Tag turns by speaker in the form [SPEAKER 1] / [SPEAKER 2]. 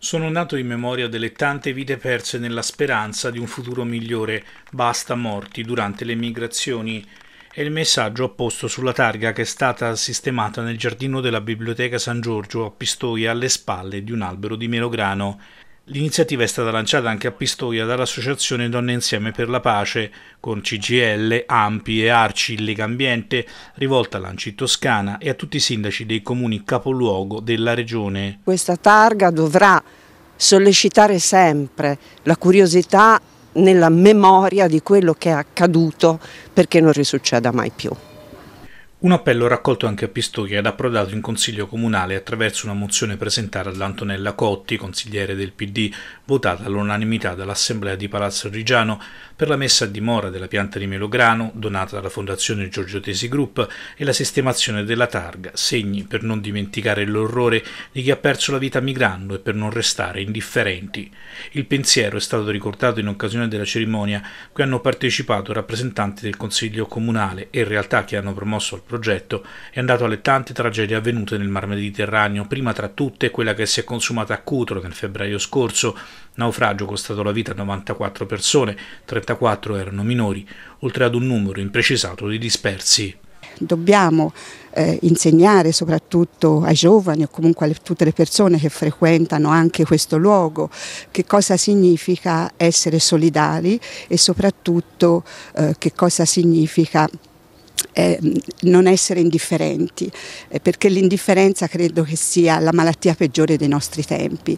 [SPEAKER 1] Sono nato in memoria delle tante vite perse nella speranza di un futuro migliore, basta morti durante le migrazioni. È il messaggio apposto sulla targa che è stata sistemata nel giardino della Biblioteca San Giorgio a Pistoia alle spalle di un albero di melograno. L'iniziativa è stata lanciata anche a Pistoia dall'Associazione Donne Insieme per la Pace, con CGL, AMPI e ARCI Legambiente, rivolta all'Anci Toscana e a tutti i sindaci dei comuni capoluogo della regione. Questa
[SPEAKER 2] targa dovrà sollecitare sempre la curiosità nella memoria di quello che è accaduto perché non risucceda mai più.
[SPEAKER 1] Un appello raccolto anche a Pistoia ed approdato in Consiglio Comunale attraverso una mozione presentata dall'Antonella Cotti, consigliere del PD, votata all'unanimità dall'Assemblea di Palazzo Rigiano per la messa a dimora della pianta di Melograno, donata dalla Fondazione Giorgio Tesi Group, e la sistemazione della targa, segni per non dimenticare l'orrore di chi ha perso la vita migrando e per non restare indifferenti. Il pensiero è stato ricordato in occasione della cerimonia cui hanno partecipato rappresentanti del Consiglio Comunale e in realtà che hanno promosso al progetto è andato alle tante tragedie avvenute nel Mar Mediterraneo, prima tra tutte quella che si è consumata a Cutro nel febbraio scorso, naufragio costato la vita a 94 persone, 34 erano minori, oltre ad un numero imprecisato di dispersi.
[SPEAKER 3] Dobbiamo eh, insegnare soprattutto ai giovani o comunque a tutte le persone che frequentano anche questo luogo che cosa significa essere solidali e soprattutto eh, che cosa significa eh, non essere indifferenti, eh, perché l'indifferenza credo che sia la malattia peggiore dei nostri tempi.